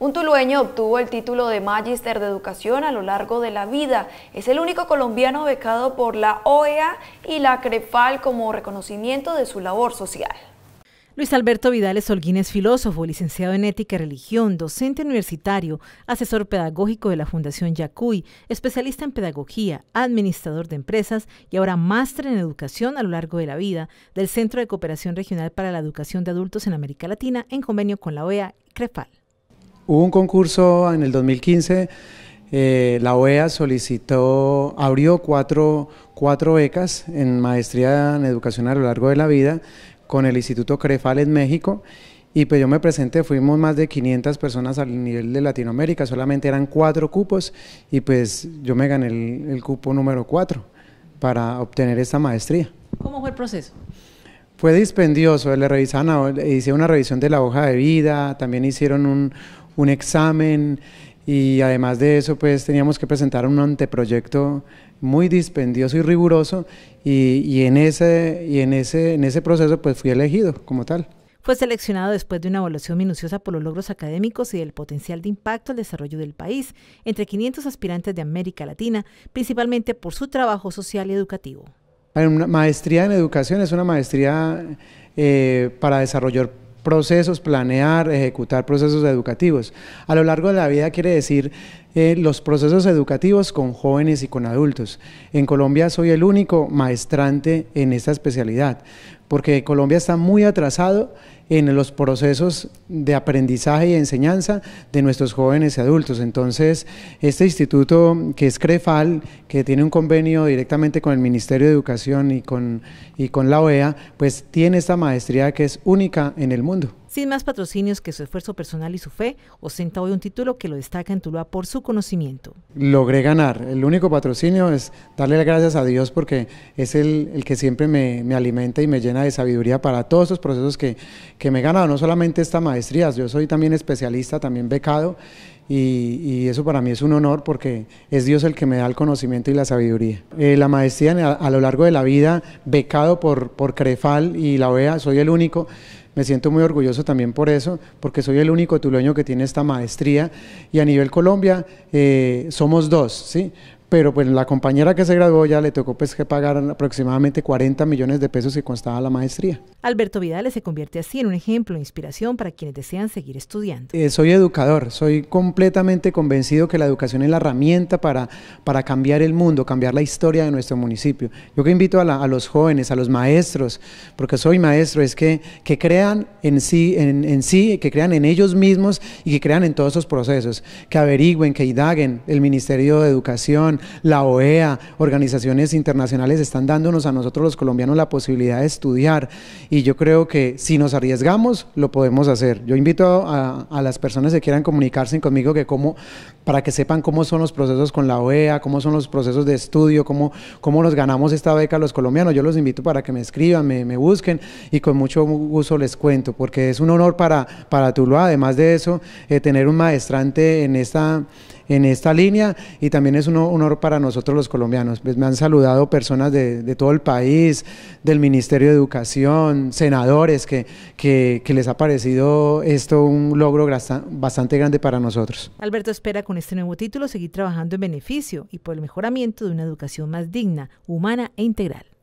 Un tulueño obtuvo el título de Magíster de Educación a lo largo de la vida. Es el único colombiano becado por la OEA y la CREFAL como reconocimiento de su labor social. Luis Alberto Vidales Holguín es filósofo, licenciado en Ética y Religión, docente universitario, asesor pedagógico de la Fundación Yacuy, especialista en pedagogía, administrador de empresas y ahora máster en educación a lo largo de la vida del Centro de Cooperación Regional para la Educación de Adultos en América Latina en convenio con la OEA CREFAL. Hubo un concurso en el 2015, eh, la OEA solicitó, abrió cuatro, becas en maestría en educación a lo largo de la vida con el Instituto Crefal en México. Y pues yo me presenté, fuimos más de 500 personas al nivel de Latinoamérica, solamente eran cuatro cupos y pues yo me gané el, cupo número cuatro para obtener esta maestría. ¿Cómo fue el proceso? Fue dispendioso, le revisaban, hice una revisión de la hoja de vida, también hicieron un, un examen y además de eso pues teníamos que presentar un anteproyecto muy dispendioso y riguroso y, en, ese, y en, ese, en ese proceso pues fui elegido como tal. Fue seleccionado después de una evaluación minuciosa por los logros académicos y el potencial de impacto al desarrollo del país entre 500 aspirantes de América Latina, principalmente por su trabajo social y educativo. Una maestría en educación es una maestría eh, para desarrollar procesos, planear, ejecutar procesos educativos. A lo largo de la vida quiere decir eh, los procesos educativos con jóvenes y con adultos. En Colombia soy el único maestrante en esta especialidad, porque Colombia está muy atrasado en los procesos de aprendizaje y enseñanza de nuestros jóvenes y adultos. Entonces, este instituto que es CREFAL, que tiene un convenio directamente con el Ministerio de Educación y con, y con la OEA, pues tiene esta maestría que es única en el mundo. Sin más patrocinios que su esfuerzo personal y su fe, ostenta hoy un título que lo destaca en Tuluá por su conocimiento. Logré ganar. El único patrocinio es darle las gracias a Dios porque es el, el que siempre me, alimenta y me llena de sabiduría para todos los procesos que, que me he ganado. No solamente esta maestría, yo soy también especialista, también becado y, eso para mí es un honor porque es Dios el que me da el conocimiento y la sabiduría. Eh, la maestría a, lo largo de la vida, becado por, Crefal y la OEA, soy el único. Me siento muy orgulloso también por eso, porque soy el único tuleño que tiene esta maestría. Y a nivel Colombia eh, somos dos, ¿sí? pero pues la compañera que se graduó ya le tocó pues, pagar aproximadamente 40 millones de pesos y constaba la maestría. Alberto Vidal se convierte así en un ejemplo e inspiración para quienes desean seguir estudiando. Eh, soy educador, soy completamente convencido que la educación es la herramienta para, para cambiar el mundo, cambiar la historia de nuestro municipio. Yo que invito a, los jóvenes, a los maestros, porque soy maestro, es que, que crean en sí, en, sí, que crean en ellos mismos y que crean en todos esos procesos, que averigüen, que indaguen el Ministerio de Educación, la OEA, organizaciones internacionales están dándonos a nosotros los colombianos la posibilidad de estudiar y yo creo que si nos arriesgamos lo podemos hacer. Yo invito a, las personas que quieran comunicarse conmigo que para que sepan cómo son los procesos con la OEA, cómo son los procesos de estudio, cómo, cómo nos ganamos esta beca los colombianos. Yo los invito para que me escriban, me, busquen y con mucho gusto les cuento porque es un honor para, para Tuluá, además de eso, eh, tener un maestrante en esta en esta línea y también es un honor para nosotros los colombianos. Pues, me han saludado personas de, todo el país, del Ministerio de Educación, senadores, que, que les ha parecido esto un logro bastante grande para nosotros. Alberto espera con este nuevo título seguir trabajando en beneficio y por el mejoramiento de una educación más digna, humana e integral.